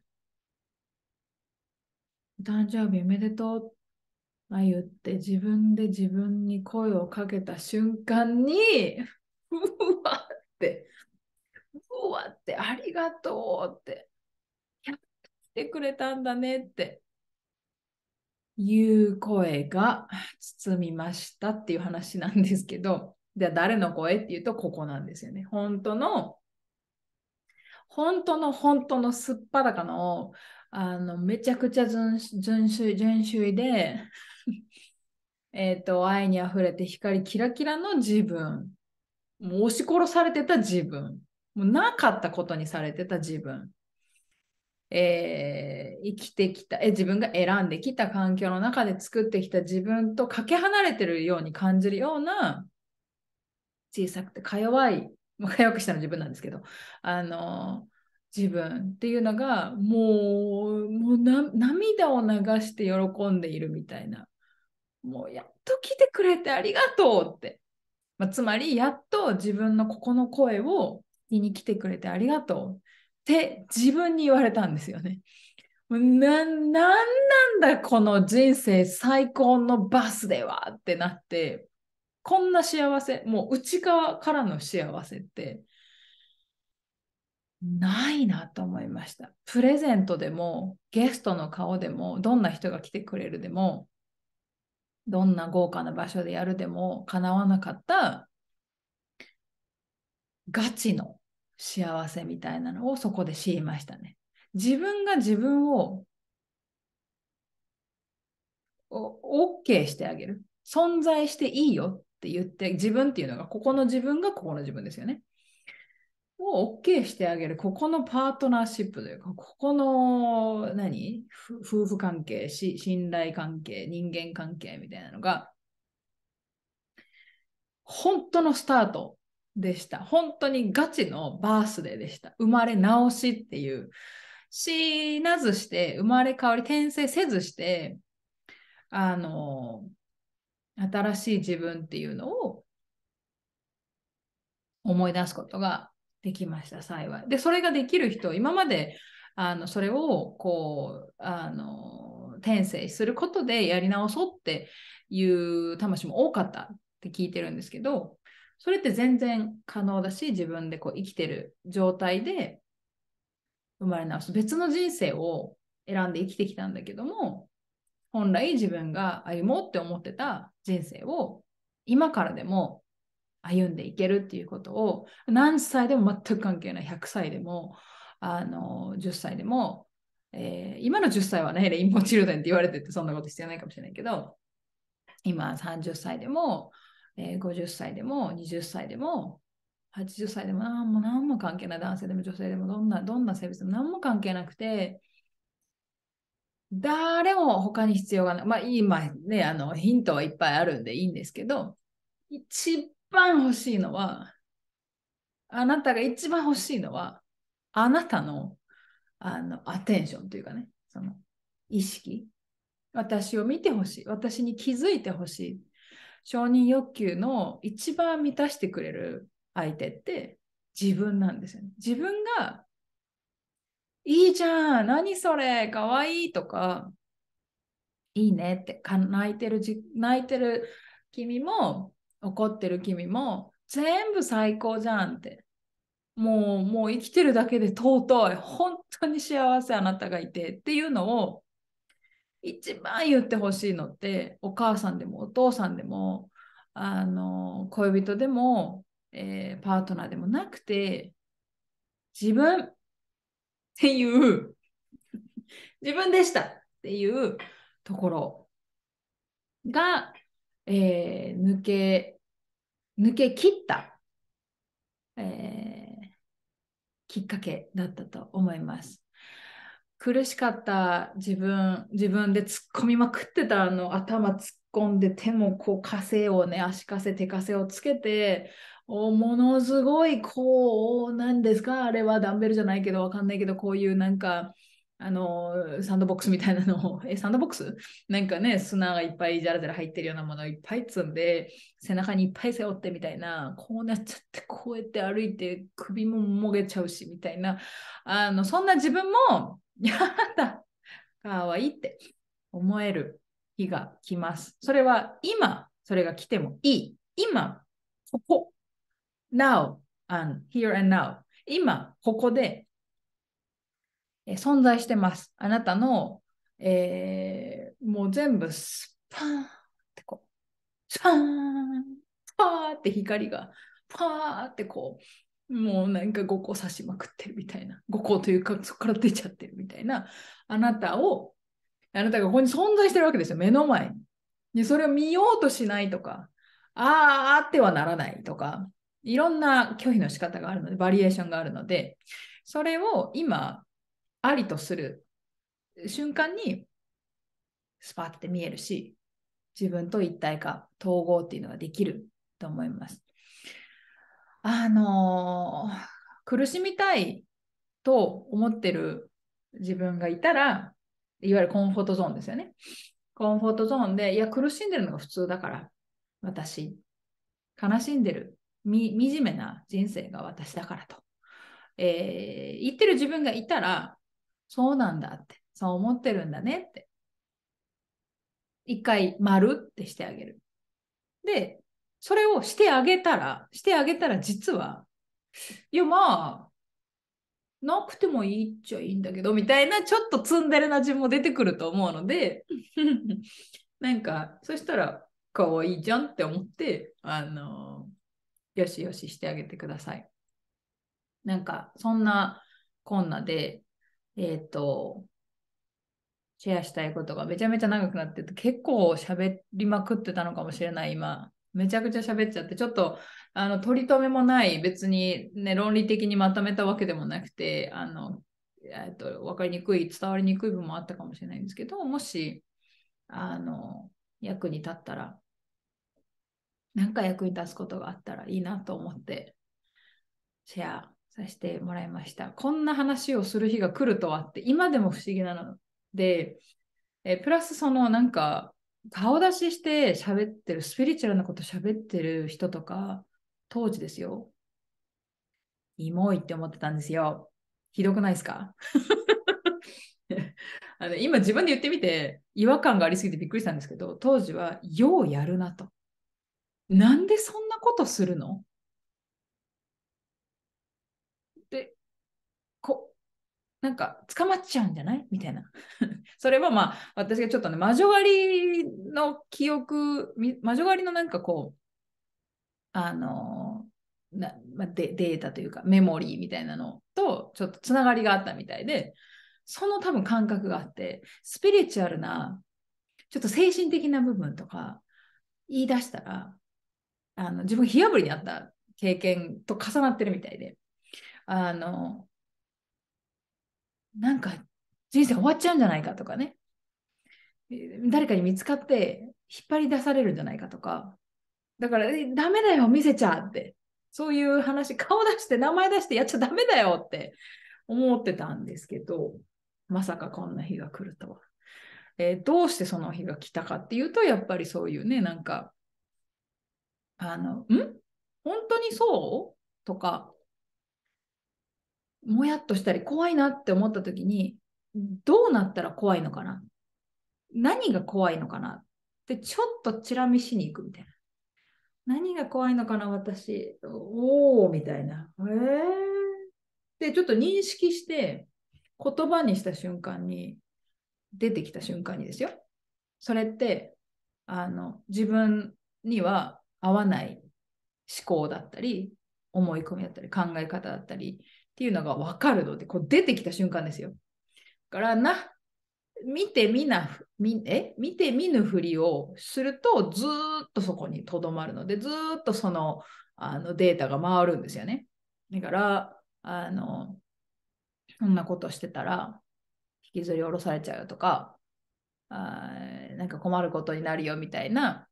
誕生日おめでとうて言って自分で自分に声をかけた瞬間に、うわって、うわって、ありがとうって、やってくれたんだねって、いう声が包みましたっていう話なんですけど、じゃあ誰の声っていうとここなんですよね。本当の、本当の本当のすっぱだかの、あの、めちゃくちゃ純粋、純粋で、*laughs* えっと、愛にあふれて光キラキラの自分、もう押し殺されてた自分、もうなかったことにされてた自分えー、生きてきたえ自分が選んできた環境の中で作ってきた自分とかけ離れてるように感じるような小さくてか弱い、まあ、か弱くしたの自分なんですけどあの自分っていうのがもうもう涙を流して喜んでいるみたいなもうやっと来てくれてありがとうって、まあ、つまりやっと自分のここの声を聞きに来てくれてありがとうって自分に言われたんですよね。な、なんなんだこの人生最高のバスではってなって、こんな幸せ、もう内側からの幸せって、ないなと思いました。プレゼントでも、ゲストの顔でも、どんな人が来てくれるでも、どんな豪華な場所でやるでも、叶わなかった、ガチの幸せみたいなのをそこで知りましたね。自分が自分をお OK してあげる。存在していいよって言って、自分っていうのが、ここの自分がここの自分ですよね。を OK してあげる。ここのパートナーシップというか、ここの何夫婦関係し、信頼関係、人間関係みたいなのが、本当のスタートでした。本当にガチのバースデーでした。生まれ直しっていう。死なずして、生まれ変わり、転生せずして、あの、新しい自分っていうのを思い出すことができました、幸い。で、それができる人、今まで、あの、それを、こう、あの、転生することでやり直そうっていう魂も多かったって聞いてるんですけど、それって全然可能だし、自分でこう生きてる状態で生まれ直す。別の人生を選んで生きてきたんだけども、本来自分が歩もうって思ってた人生を今からでも歩んでいけるっていうことを何歳でも全く関係ない100歳でもあの10歳でも、えー、今の10歳はねレインボーチルデンって言われててそんなこと必要ないかもしれないけど今30歳でもえー、50歳でも20歳でも80歳でも何も何も関係ない男性でも女性でもどんなどんな性別でも何も関係なくて誰も他に必要がないまあ今ねあのヒントはいっぱいあるんでいいんですけど一番欲しいのはあなたが一番欲しいのはあなたのあのアテンションというかねその意識私を見てほしい私に気づいてほしい承認欲求の一番満たしてくれる相手って自分なんですよね。自分がいいじゃん何それかわいいとかいいねって泣いてる泣いてる君も怒ってる君も全部最高じゃんってもうもう生きてるだけで尊い本当に幸せあなたがいてっていうのを一番言ってほしいのってお母さんでもお父さんでもあの恋人でも、えー、パートナーでもなくて自分っていう *laughs* 自分でしたっていうところが、えー、抜け抜け切った、えー、きっかけだったと思います。苦しかった自分自分で突っ込みまくってたあの頭突っ込んで手もこう枷をね足枷手枷をつけてものすごいこう何ですかあれはダンベルじゃないけどわかんないけどこういうなんかあのサンドボックスみたいなのをえサンドボックスなんかね砂がいっぱいじゃらじゃら入ってるようなものをいっぱい積んで背中にいっぱい背負ってみたいなこうなっちゃってこうやって歩いて首ももげちゃうしみたいなあのそんな自分も *laughs* やだ、かわいいって思える日が来ます。それは今、それが来てもいい。今、ここ。now and here and now。今、ここで、え存在してます。あなたの、えー、もう全部スパーンってこう、スパーン、パーって光が、パーってこう、もうなんか5個刺しまくってるみたいな、5個というか、そこから出ちゃってるみたいな、あなたを、あなたがここに存在してるわけですよ、目の前に。で、それを見ようとしないとか、ああ、あってはならないとか、いろんな拒否の仕方があるので、バリエーションがあるので、それを今、ありとする瞬間に、スパッて見えるし、自分と一体化、統合っていうのができると思います。あの苦しみたいと思ってる自分がいたら、いわゆるコンフォートゾーンですよね。コンフォートゾーンで、いや、苦しんでるのが普通だから、私、悲しんでる、み惨めな人生が私だからと、えー、言ってる自分がいたら、そうなんだって、そう思ってるんだねって、一回、丸ってしてあげる。で、それをしてあげたら、してあげたら実は、いやまあ、なくてもいいっちゃいいんだけど、みたいな、ちょっとツンデレな自分も出てくると思うので、*laughs* なんか、そしたら、かわいいじゃんって思って、あのよしよししてあげてください。なんか、そんなこんなで、えっ、ー、と、シェアしたいことがめちゃめちゃ長くなってて、結構喋りまくってたのかもしれない、今。めちゃくちゃ喋っちゃって、ちょっとあの取り留めもない、別に、ね、論理的にまとめたわけでもなくて、あのえっと、分かりにくい、伝わりにくい部分もあったかもしれないんですけど、もし、あの、役に立ったら、なんか役に立つことがあったらいいなと思って、シェアさせてもらいました。こんな話をする日が来るとはって、今でも不思議なので、えプラスそのなんか顔出しして喋ってる、スピリチュアルなこと喋ってる人とか、当時ですよ。イモいって思ってたんですよ。ひどくないですか *laughs* あの今自分で言ってみて違和感がありすぎてびっくりしたんですけど当時はようやるなとなんでそんなことするのなんか捕まっちゃうんじゃないみたいな。*laughs* それはまあ私がちょっとね魔女狩りの記憶魔女狩りのなんかこうあのな、まあ、データというかメモリーみたいなのとちょっとつながりがあったみたいでその多分感覚があってスピリチュアルなちょっと精神的な部分とか言い出したらあの自分火あぶりにあった経験と重なってるみたいであのなんか人生終わっちゃうんじゃないかとかね誰かに見つかって引っ張り出されるんじゃないかとかだからダメだよ見せちゃってそういう話顔出して名前出してやっちゃダメだよって思ってたんですけどまさかこんな日が来るとは、えー、どうしてその日が来たかっていうとやっぱりそういうねなんかあのん本当にそうとかもやっとしたり怖いなって思った時にどうなったら怖いのかな何が怖いのかなってちょっとチラ見しに行くみたいな。何が怖いのかな私。おおみたいな。えー、でちょっと認識して言葉にした瞬間に出てきた瞬間にですよ。それってあの自分には合わない思考だったり思い込みだったり考え方だったりっていうのが分かるので、こう出てきた瞬間ですよ。だからな、見てみな、みえ見て見ぬふりをすると、ずっとそこにとどまるので、ずっとそのあのデータが回るんですよね。だから、あの、そんなことしてたら、引きずり下ろされちゃうとか、あなんか困ることになるよみたいな、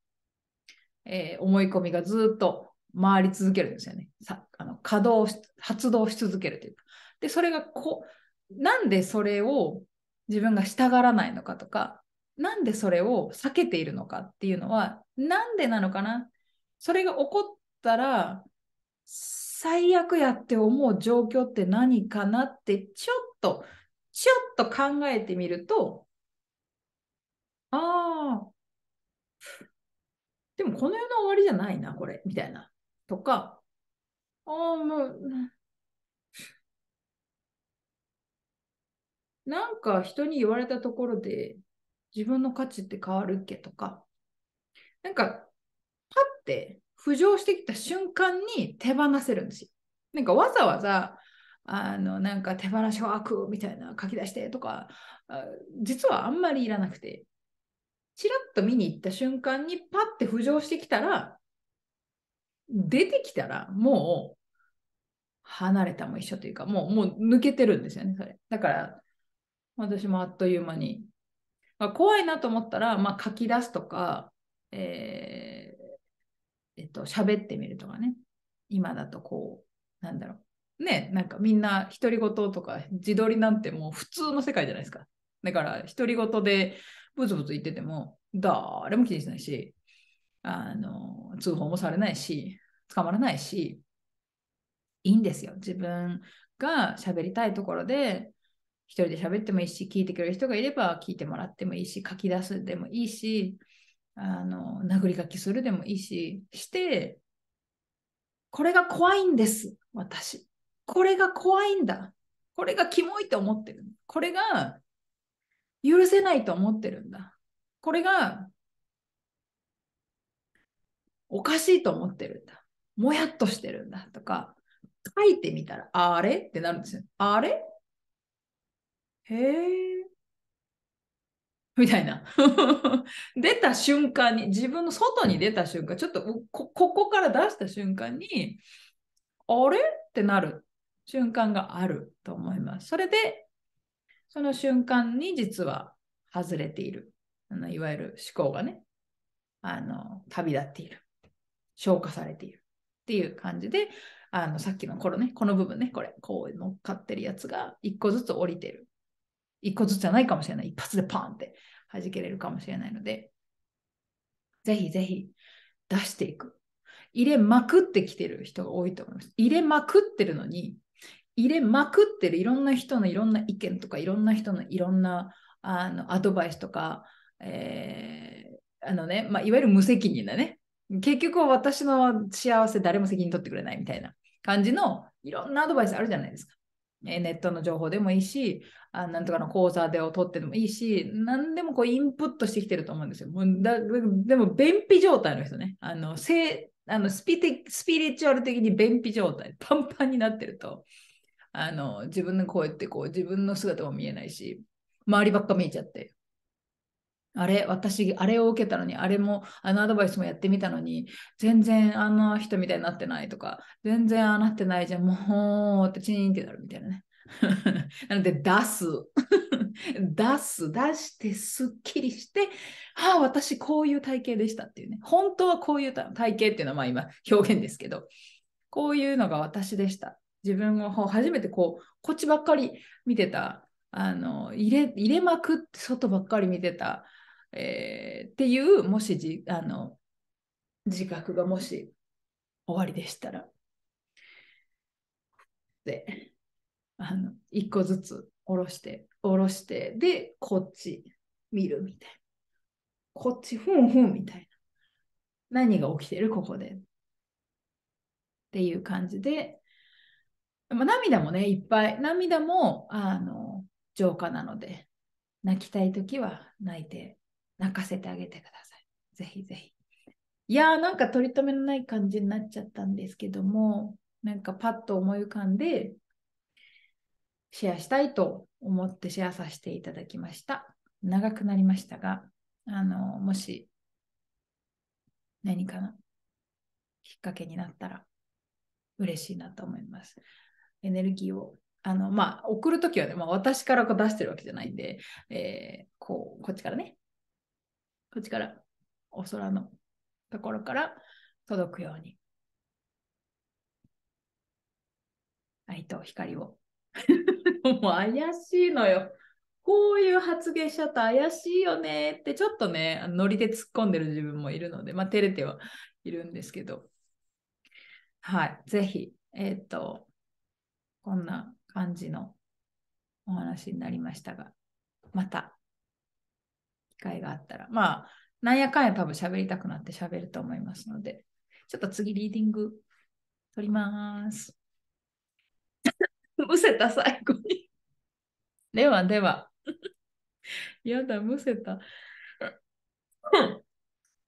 えー、思い込みがずっと回り続けるんですよね。さあの稼働し発動し続けるというか。でそれがこなんでそれを自分が従らないのかとかなんでそれを避けているのかっていうのはなんでなのかなそれが起こったら最悪やって思う状況って何かなってちょっとちょっと考えてみるとああでもこの世の終わりじゃないなこれみたいなとか、ああ、もう、なんか人に言われたところで自分の価値って変わるっけとか、なんか、パッて浮上してきた瞬間に手放せるんですよ。なんかわざわざ、あの、なんか手放しを悪みたいな書き出してとか、実はあんまりいらなくて、チラッと見に行った瞬間にパッて浮上してきたら、出てきたらもう離れたも一緒というかもうもう抜けてるんですよねそれだから私もあっという間に、まあ、怖いなと思ったら、まあ、書き出すとかえー、えっと喋ってみるとかね今だとこうなんだろうねなんかみんな独り言とか自撮りなんてもう普通の世界じゃないですかだから独り言でブツブツ言ってても誰も気にしないしあの通報もされないし捕まらないしいいんですよ自分が喋りたいところで一人で喋ってもいいし聞いてくれる人がいれば聞いてもらってもいいし書き出すでもいいしあの殴り書きするでもいいししてこれが怖いんです私これが怖いんだこれがキモいと思ってるこれが許せないと思ってるんだこれがおかしいと思ってるんだ。もやっとしてるんだとか、書いてみたら、あれってなるんですよ。あれへえ。みたいな。*laughs* 出た瞬間に、自分の外に出た瞬間、ちょっとここから出した瞬間に、あれってなる瞬間があると思います。それで、その瞬間に実は外れている。あのいわゆる思考がね、あの旅立っている。消化されているっていう感じで、あのさっきのこのね、この部分ね、これ、こう乗っかってるやつが一個ずつ降りてる。一個ずつじゃないかもしれない。一発でパーンって弾けれるかもしれないので、ぜひぜひ出していく。入れまくってきてる人が多いと思います。入れまくってるのに、入れまくってるいろんな人のいろんな意見とか、いろんな人のいろんなあのアドバイスとか、えー、あのね、まあ、いわゆる無責任なね、結局私の幸せ誰も責任取ってくれないみたいな感じのいろんなアドバイスあるじゃないですか。ネットの情報でもいいし、あなんとかの講座でを取ってでもいいし、何でもこうインプットしてきてると思うんですよ。もうだでも、便秘状態の人ね。あのあのスピテスピリチュアル的に便秘状態、パンパンになってると、あの自分のこうやってこう自分の姿も見えないし、周りばっか見えちゃって、あれ、私、あれを受けたのに、あれも、あのアドバイスもやってみたのに、全然あの人みたいになってないとか、全然あなってないじゃん、もうってチーンってなるみたいなね。*laughs* なので、出す。*laughs* 出す。出して、すっきりして、ああ、私、こういう体型でしたっていうね。本当はこういう体型っていうのは、まあ今、表現ですけど、こういうのが私でした。自分を初めてこう、こっちばっかり見てた。あの入れ入れまくって外ばっかり見てたえー、っていうもしじあの自覚がもし終わりでしたらであの1個ずつ下ろして下ろしてでこっち見るみたいなこっちふんふんみたいな何が起きてるここでっていう感じで、まあ、涙もねいっぱい涙もあの浄化なので泣きたい時は泣いて泣かせてあげてください。ぜひぜひ。いやーなんか取り留めのない感じになっちゃったんですけども、なんかパッと思い浮かんで、シェアしたいと思ってシェアさせていただきました。長くなりましたが、あの、もし何かな、きっかけになったら嬉しいなと思います。エネルギーを、あの、まあ、送るときはね、まあ、私からこう出してるわけじゃないんで、えー、こう、こっちからね、こっちから、お空のところから届くように。愛と光を。*laughs* もう怪しいのよ。こういう発言しちゃった怪しいよねって、ちょっとね、ノリで突っ込んでる自分もいるので、まあ、照れてはいるんですけど。はい、ぜひ、えっ、と、こんな感じのお話になりましたが、また機会があったら、まあ、なんやかんや多分喋りたくなって喋ると思いますので、ちょっと次リーディング取ります。*laughs* むせた最後にではでは *laughs* やだ、むせた。*laughs*